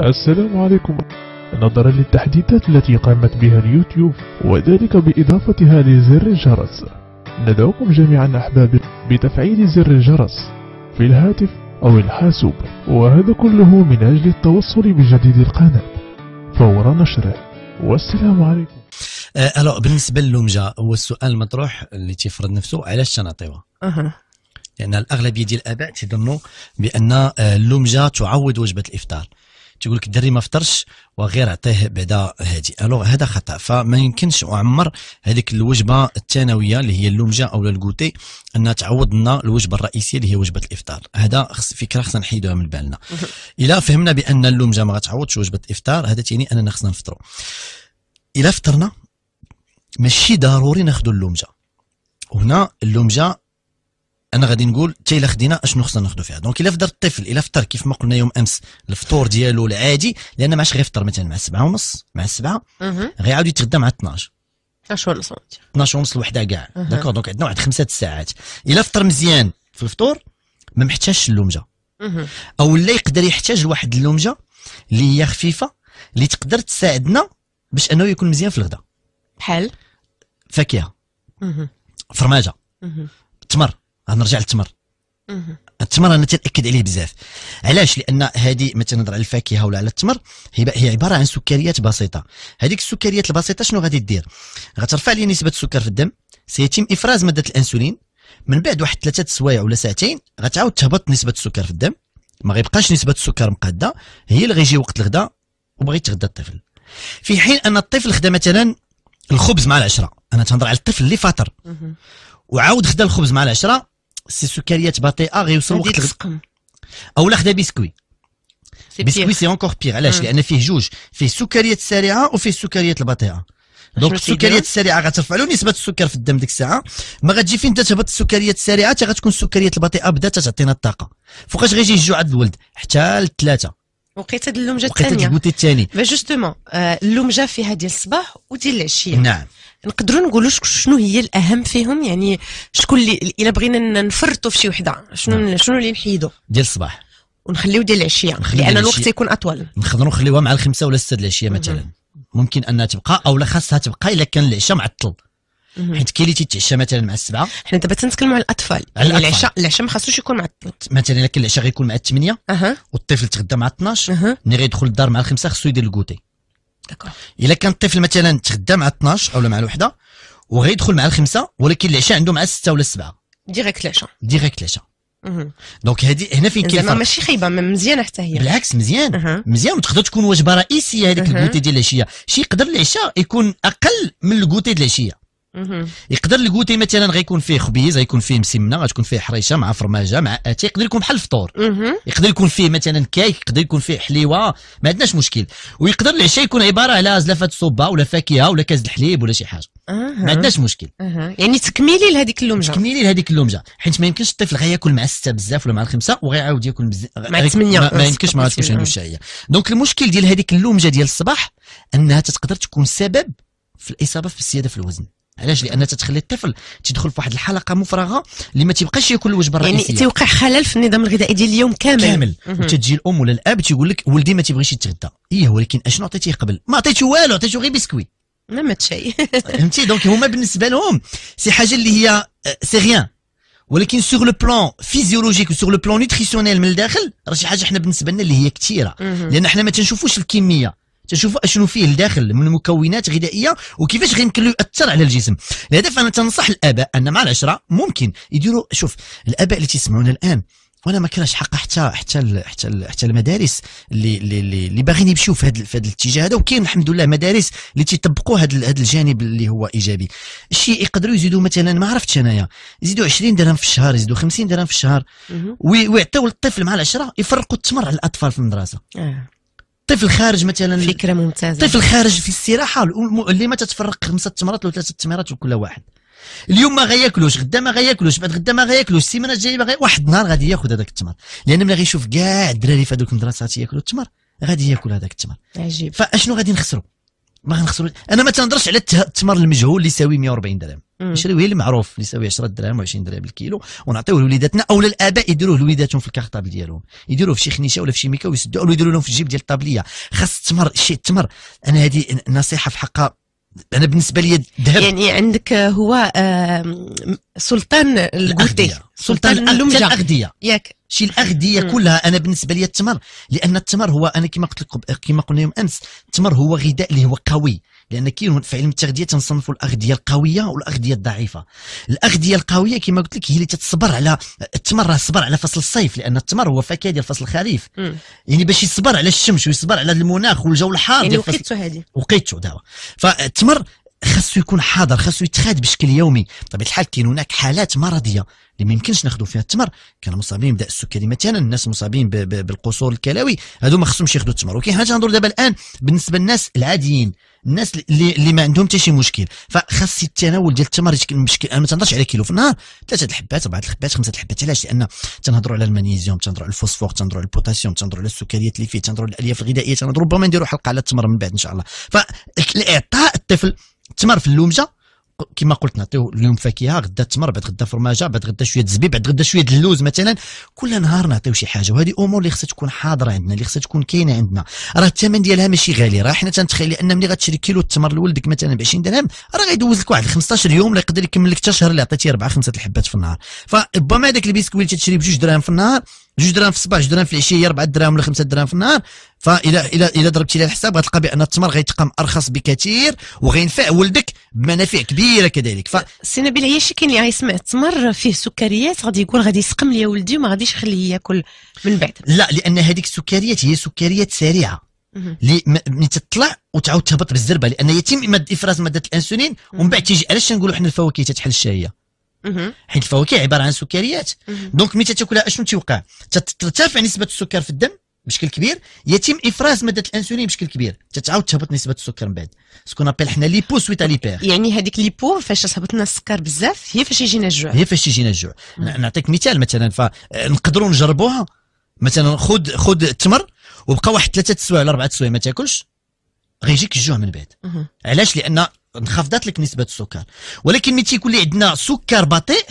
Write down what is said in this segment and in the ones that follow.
السلام عليكم نظرا للتحديثات التي قامت بها اليوتيوب وذلك بإضافتها لزر الجرس ندعوكم جميعا أحبابي بتفعيل زر الجرس في الهاتف أو الحاسوب وهذا كله من أجل التوصل بجديد القناة فور نشره والسلام عليكم أه، الو بالنسبه للومجه هو السؤال المطروح اللي تيفرض نفسه علاش تنعطيوها؟ أه. لان الاغلبيه ديال الاباء تيظنوا بان أه، اللومجه تعوض وجبه الافطار تيقول لك الدري ما فطرش وغير عطيه بعدا هادي الوغ هذا خطا فما يمكنش اعمر هذيك الوجبه الثانويه اللي هي اللومجه او الكوتي انها تعوض لنا الوجبه الرئيسيه اللي هي وجبه الافطار هذا خص فكره خصنا نحيدوها من بالنا الا فهمنا بان اللومجه ما غتعوضش وجبه الافطار هذا يعني اننا خصنا نفطروا الا فطرنا ماشي ضروري ناخذ اللومجه هنا اللومجه انا غادي نقول حتى الا خدينا اشنو خصنا ناخذ فيها دونك الا فطر الطفل الا فطر كيف ما قلنا يوم امس الفطور ديالو العادي لان ما عادش غيفطر مثلا مع السبعة ونص مع السبعة غيعاود يتغدى مع 12 12 ونص 12 ونص الوحده كاع داكور دونك عندنا واحد خمسة ساعات الا فطر مزيان في الفطور ما محتاجش اللومجه او لا يقدر يحتاج لواحد اللومجه اللي هي خفيفه اللي تقدر تساعدنا باش انه يكون مزيان في الغداء بحال فاكهه فرماجه تمر غنرجع للتمر التمر انا تناكد عليه بزاف علاش لان هذه ما تنهضر على الفاكهه ولا على التمر هي هي عباره عن سكريات بسيطه هذيك السكريات البسيطه شنو غادي دير غترفع لي نسبه السكر في الدم سيتم افراز ماده الانسولين من بعد واحد ثلاثه سوايع ولا ساعتين غتعاود تهبط نسبه السكر في الدم ما غيبقاش نسبه السكر مقاده هي اللي غيجي وقت الغداء وبغى يتغدى الطفل في حين ان الطفل خدا مثلا الخبز مع العشره انا تنهضر على الطفل اللي فاطر وعاود خدا الخبز مع العشره سي سكريات بطيئه غيوصل وقت او لا خدا بسكوي بسكوي سي اونكور بيغ علاش لان فيه جوج فيه السكريات السريعه وفيه السكريات البطيئه دونك السكريات السريعه غترفع له نسبه السكر في الدم ديك الساعه ما غتجي فين تهبط السكريات السريعه حتى غتكون السكريات البطيئه بدات تعطينا الطاقه فوقاش غيجي الجوع عند الولد حتى للثلاثه وقيته اللومجه الثانيه وقيته الكوتي الثاني فجوستومون اللومجه فيها ديال الصباح وديال العشيه نعم نقدروا نقولوا شنو هي الاهم فيهم يعني شكون اللي الا بغينا نفرطوا في شي وحده شنو نعم. شنو اللي نحيدوا ديال الصباح ونخليو ديال العشيه لان الوقت يكون اطول نقدروا نخليوها مع الخمسه ولا السته العشيه مثلا ممكن انها تبقى او لا خاصها تبقى الا كان العشاء معطل حيت كاين اللي تيتعشى مثلا مع السبعه حنا دابا تنتكلموا على الاطفال يعني العشاء العشاء ما خاصوش يكون مع مثلا الا كان العشاء غيكون مع الثمانيه والطفل تغدى مع 12 أه. ملي غيدخل الدار مع الخمسه خصو يدير الكوتي داكوغ الا كان الطفل مثلا تغدى مع 12 اولا مع الوحده وغيدخل مع الخمسه ولكن العشاء عنده مع السته ولا السبعه ديريكت العشاء ديريكت العشاء دونك هذه هنا فين كاين الفرق ماشي خايبه مزيانه حتى هي بالعكس مزيان مزيان وتقدر تكون وجبه رئيسيه هذيك الكوتي ديال العشيه شي يقدر العشاء يكون اقل من الكوتي ديال العشيه يقدر الكوتي مثلا غيكون فيه خبيز غيكون فيه مسمنه غتكون فيه حريشه مع فرماجه مع اتاي يقدر يكون بحال الفطور يقدر يكون فيه مثلا كيك يقدر يكون فيه حليوه ما عندناش مشكل ويقدر العشاء يكون عباره على زلافه صوبه ولا فاكهه ولا كاس الحليب ولا شي حاجه ما عندناش مشكل يعني تكميلي لهذيك اللمجه تكميلي لهذيك اللمجه حيت ما يمكنش الطفل غياكل مع السته بزاف ولا مع الخمسه وغيعاود ياكل بز... مع الثمانيه ما يمكنش ما غاتكونش عنده أه. الشهيه دونك المشكل ديال هذيك اللمجه ديال الصباح انها تقدر تكون سبب في الاصابه في السياده في الوزن علاش لان تتخلي الطفل تيدخل في واحد الحلقه مفرغه اللي ما تيبقاش ياكل الوجبه الرئيسيه يعني تيوقع خلل في النظام الغذائي ديال اليوم كامل كامل وتتجي الام ولا الاب تيقول لك ولدي ما تيبغيش يتغدى ايه ولكن اشنو عطيتيه قبل ما عطيتيه والو عطيتيه غير بسكوي ما مات شيء فهمتي دونك هما بالنسبه لهم سي حاجه اللي هي آه، سي غيان ولكن سوغ لو بلان فيزيولوجيك وسوغ لو بلان نوتريسيونيل من الداخل راه شي حاجه حنا بالنسبه لنا اللي هي كثيره لان حنا ما تنشوفوش الكميه تنشوفوا اشنو فيه الداخل من مكونات غذائيه وكيفاش غيمكن له ياثر على الجسم لهذا انا تنصح الاباء ان مع العشره ممكن يديروا شوف الاباء اللي تسمعونا الان وانا ما كانش حق حتى حتى حتى حتى المدارس اللي اللي اللي باغيين يمشيو في هذا في هذا الاتجاه هذا وكاين الحمد لله مدارس اللي تيطبقوا هذا هذا الجانب اللي هو ايجابي الشيء يقدروا يزيدوا مثلا ما عرفتش انايا يزيدوا 20 درهم في الشهر يزيدوا 50 درهم في الشهر ويعطيو للطفل مع العشره يفرقوا التمر على الاطفال في المدرسه آه. طفل خارج مثلا فكره ممتازه طفل خارج في استراحه اللي ما تتفرق خمسه تمرات ولا ثلاثه تمرات لكل واحد اليوم ما غياكلوش غدا ما غياكلوش بعد غدا ما غياكلوش السيمانه الجايه غي... واحد النهار غادي ياخذ هذاك التمر لان ملي غيشوف كاع الدراري في هذوك المدرسات ياكلوا التمر غادي ياكل هذاك التمر عجيب فاشنو غادي نخسروا ما غنخسروا انا ما تنهضرش على التمر المجهول اللي يساوي 140 درهم نشريوه اللي المعروف اللي يساوي 10 دراهم و20 درهم بالكيلو ونعطيوه لوليداتنا او للاباء يديروه لوليداتهم في الكارطابل ديالهم يديروه في شي خنيشه ولا في شي ميكا ويسدوه ويديروا لهم في الجيب ديال الطابليه خاص التمر شي التمر انا هذه نصيحه في حقها انا بالنسبه لي ذهب يعني عندك هو سلطان الكوتي سلطان اللمجه الاغذيه ياك شي الاغذيه كلها انا بالنسبه لي التمر لان التمر هو انا كما قلت لكم كما قلنا يوم امس التمر هو غذاء اللي هو قوي لان كاين في علم التغذيه تنصنفوا الاغذيه القويه والاغذيه الضعيفه الاغذيه القويه كما قلت لك هي اللي تتصبر على التمر راه صبر على فصل الصيف لان التمر هو فاكهه ديال فصل الخريف يعني باش يصبر على الشمس ويصبر على المناخ والجو الحار يعني وقيته هذه وقيته دابا فالتمر خاصو يكون حاضر خاصو يتخاد بشكل يومي بطبيعه طيب، الحال كاين هناك حالات مرضيه اللي ما يمكنش ناخذوا فيها التمر كانوا مصابين بداء السكري مثلا الناس مصابين بالقصور الكلوي هذو ما خصهمش ياخذوا التمر وكاين حاجه نهضر دابا الان بالنسبه للناس العاديين الناس اللي, اللي ما عندهم حتى شي مشكل فخاص التناول ديال التمر بشكل انا ما تنهضرش على كيلو في النهار ثلاثه الحبات اربعه الحبات خمسه الحبات علاش لان تنهضروا على المغنيزيوم تنهضروا على الفوسفور تنهضروا على البوتاسيوم تنهضروا على السكريات اللي فيه تنهضروا على الالياف الغذائيه تنهضروا ربما نديروا حلقه على التمر من بعد ان شاء الله فاعطاء الطفل التمر في اللومجه كما قلت نعطيو اليوم فاكهه غدا التمر بعد غدا فرماجه بعد غدا شويه الزبيب بعد غدا شويه اللوز مثلا كل نهار نعطيو شي حاجه وهذه امور اللي خصها تكون حاضره عندنا اللي خصها تكون كاينه عندنا راه الثمن ديالها ماشي غالي راه حنا تنتخيل ان ملي غتشري كيلو التمر لولدك مثلا ب 20 درهم راه غيدوز لك واحد 15 يوم اللي يقدر يكمل لك حتى شهر اللي عطيتيه اربعه خمسه الحبات في النهار فربما هذاك البيسكويت تشري بجوج درهم في النهار جوج درهم في الصباح جوج درهم في العشيه 4 دراهم ولا 5 دراهم في النهار فاذا الى الا ضربتي لها الحساب غتلقى بان التمر غيتقام ارخص بكثير وغينفع ولدك بمنافع كبيره كذلك ف سي نبيل هي شي كاين اللي غيسمع التمر فيه سكريات غادي يقول غادي يسقم لي ولدي وما غاديش يخليه ياكل من بعد لا لان هذيك السكريات هي سكريات سريعه اللي ملي تطلع وتعاود تهبط بالزربه لان يتم افراز ماده الانسولين ومن بعد تيجي علاش نقولوا حنا الفواكه تتحل الشهيه حيت الفواكه عباره عن سكريات دونك ملي تاكلها اشنو تيوقع ترتفع نسبه السكر في الدم بشكل كبير يتم افراز ماده الانسولين بشكل كبير تتعاود تهبط نسبه السكر من بعد سكون ابيل حنا ليبو سويت ليبير يعني هذيك ليبو فاش تهبط لنا السكر بزاف هي فاش يجينا الجوع هي فاش يجينا الجوع نعطيك مثال مثلا فنقدروا نجربوها مثلا خذ خذ التمر وبقى واحد ثلاثه سوايع ولا اربعه سوايع ما تاكلش غيجيك الجوع من بعد علاش لان انخفضت لك نسبه السكر ولكن ملي تيكون لي عندنا سكر بطيء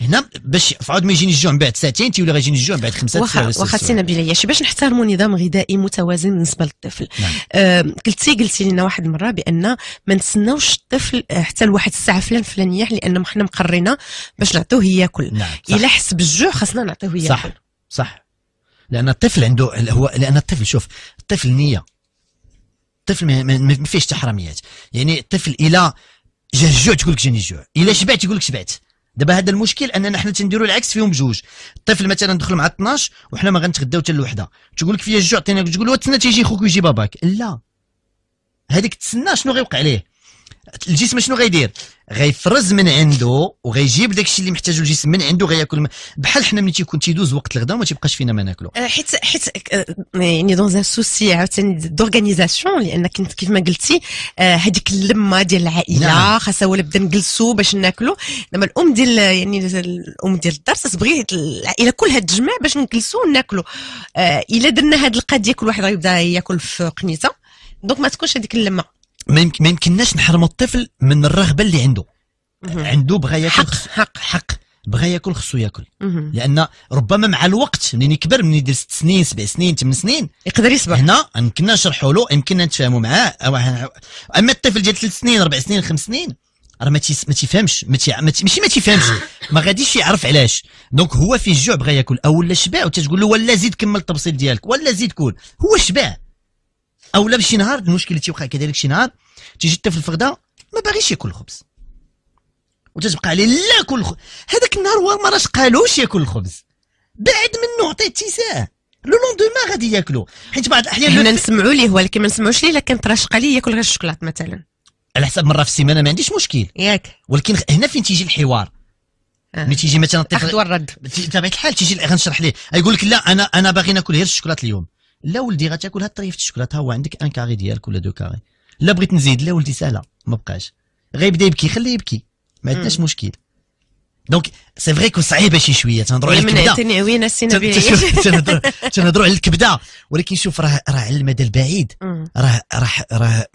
هنا باش فعاد ما يجيني الجوع من بعد ساعتين تيولي غيجيني الجوع من بعد خمسه واخا واخا سي نبيل شي باش نحترموا نظام غذائي متوازن بالنسبه للطفل نعم. آه قلتي قلتي لنا واحد المره بان ما نتسناوش الطفل حتى لواحد الساعه فلان فلانيه لان حنا مقرينا باش نعطيوه ياكل نعم. الا حس بالجوع خاصنا نعطيوه ياكل صح صح لان الطفل عنده هو لان الطفل شوف الطفل نيه الطفل ما فيهش تحرميات يعني الطفل الى جا الجوع تقول لك جاني الجوع الى شبعت يقول لك شبعت دابا هذا المشكل اننا حنا تنديروا العكس فيهم بجوج الطفل مثلا دخل مع 12 وحنا ما غنتغداو حتى الوحده تقول لك فيا الجوع عطيني تقول له تسنى تيجي خوك ويجي باباك لا هذيك تسنى شنو غيوقع ليه الجسم شنو غيدير غيفرز من عنده وغيجيب داكشي اللي محتاجه الجسم من عنده غياكل بحال حنا ملي تيكون تيدوز وقت الغداء وما تيبقاش فينا ما ناكلو أه، حيت حيت أه، يعني دون ان سوسي عاوتاني دورغانيزاسيون لان كنت كيف ما قلتي هذيك أه، اللمه ديال العائله نعم. خاصه خاصها ولا بدا نجلسوا باش ناكلو انما الام ديال يعني الام ديال الدار تبغي العائله كلها تجمع باش نجلسوا وناكلو الا درنا هذه القضيه كل واحد غيبدا ياكل في قنيته دونك ما تكونش هذيك اللمه ما يمكنناش نحرم الطفل من الرغبه اللي عنده عنده بغى ياكل حق حق حق بغى ياكل خصو ياكل لان ربما مع الوقت منين يكبر منين يدير ست سنين سبع سنين ثمان سنين يقدر يصبر هنا يمكننا نشرحوا له يمكننا نتفاهموا معاه اما الطفل ديال ثلاث سنين اربع سنين خمس سنين راه ما ما تيفهمش ماشي ما تيفهمش ما غاديش يعرف علاش دونك هو في الجوع بغى ياكل اولا شبع وتتقول له ولا زيد كمل التبسيط ديالك ولا زيد كول هو شبع او بشي نهار المشكل اللي تيوقع كذلك شي نهار تيجي حتى في الفغده ما باغيش ياكل الخبز وتتبقى عليه لا كل خبز هذاك النهار هو ما راش قالوش ياكل الخبز بعد منه عطيه اتساع لو لوندوما غادي ياكلو حيت بعض الاحيان حنا نسمعوا ليه ولكن ما نسمعوش ليه الا كان ترشق ليه ياكل غير الشوكولات مثلا على حسب مره في السيمانه ما عنديش مشكل ياك ولكن هنا فين تيجي الحوار آه. ملي تيجي مثلا الطفل اخذ والرد بطبيعه الحال تيجي غنشرح ليه يقول لك لا انا انا باغي ناكل غير الشوكولات اليوم لا ولدي غتاكل هاد الطريف الشوكولاته هو عندك ان كاري ديالك ولا دو كاري لا بغيت نزيد لا ولدي سهله ما بقاش غيبدا يبكي خليه يبكي ما عندناش مشكل دونك سي فري كو صعيبه شي شويه تنهضروا على الكبده عوينه السي نبيل تنهضروا على الكبده ولكن شوف راه راه على المدى البعيد راه راه راه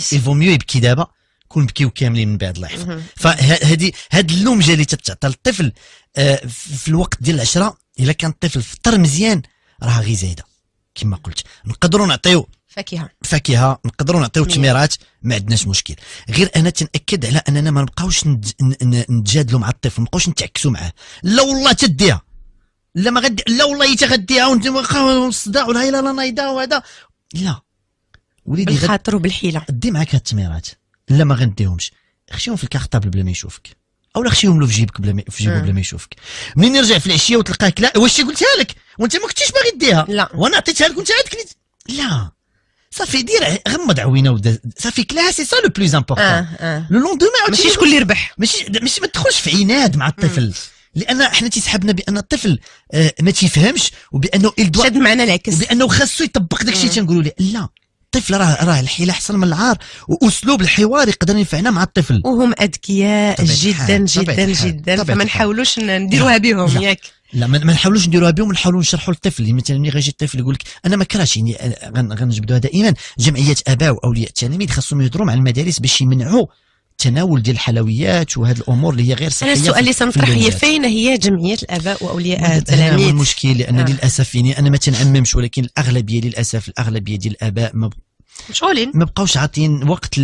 يفو ميو يبكي دابا كون بكيو كاملين من بعد الله فهادي هاد اللومجه اللي تتعطى للطفل آه، في الوقت ديال العشره الا كان الطفل فطر مزيان راها غير زايده كما قلت نقدروا نعطيو فاكهه فاكهه نقدروا نعطيو تميرات ما عندناش مشكل غير انا تناكد على اننا ما نبقاوش نتجادلوا مع الطفل ما نبقاوش نتعكسوا معاه لا والله تديها لا ما غد لا والله تغديها وانتم الصداع والهيلا لا نايضه وهذا لا وليدي بالخاطر وبالحيله دي معاك هاد التميرات لا ما غنديهمش خشيهم في الكارطابل بلا ما يشوفك او خشيهم له في جيبك بلا في جيبه بلا ما يشوفك منين يرجع في العشيه وتلقاك لا واش قلتها لك وانت ما كنتيش باغي ديها لا وانا عطيتها لك وانت عاد كنت لا صافي دير غمض عوينه ودا صافي كلاسي سي سا لو بلوز امبورطون لو لوندوما ماشي شكون اللي يربح ماشي ماشي ما تدخلش في عناد مع الطفل لان حنا تيسحبنا بان الطفل آه ما تيفهمش وبانه شاد معنا العكس بانه خاصو يطبق داك الشيء تنقولوا ليه لا الطفل راه راه الحيل احسن من العار واسلوب الحوار يقدر ينفعنا مع الطفل وهم اذكياء جدا جدا جدا فما نحاولوش نديروها بهم ياك لا ما نحاولوش نديروها بهم نحاولوا نشرحوا للطفل يعني مثلا ملي غيجي الطفل يقول لك انا ما كرهش يعني غنجبدوها دائما جمعيات اباء واولياء التلاميذ خاصهم يهضروا مع المدارس باش يمنعوا تناول ديال الحلويات وهذه الامور اللي هي غير صحيه انا السؤال اللي سنطرح هي فين هي جمعيه الاباء واولياء التلاميذ هذا المشكل لان آه. للاسف يعني انا ما تنعممش ولكن الاغلبيه للاسف الاغلبيه ديال الاباء ما مشغولين ما بقاوش عاطين وقت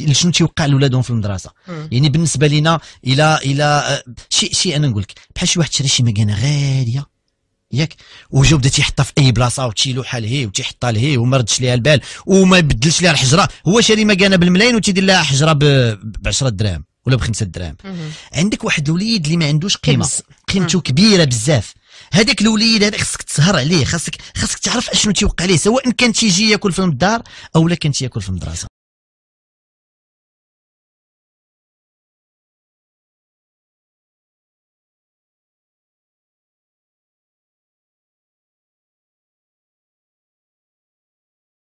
لشنو تيوقع لولادهم في المدرسه مم. يعني بالنسبه لنا الى الى شيء آه، شيء انا نقول لك بحال شي واحد شرى شي مكانه غاليه ياك بدا تيحطها في اي بلاصه حال هي وتيحطها لهي وما ردش ليها البال وما يبدلش ليها الحجره هو شاري مكانه بالملايين وتيدير لها حجره ب 10 دراهم ولا ب 5 دراهم عندك واحد الوليد اللي ما عندوش قيمه قيمته كبيره بزاف هذاك الوليد هذاك خصك تسهر عليه خاصك خاصك تعرف اشنو تيوقع عليه سواء كان تيجي ياكل في الدار او لا كان تياكل في المدرسه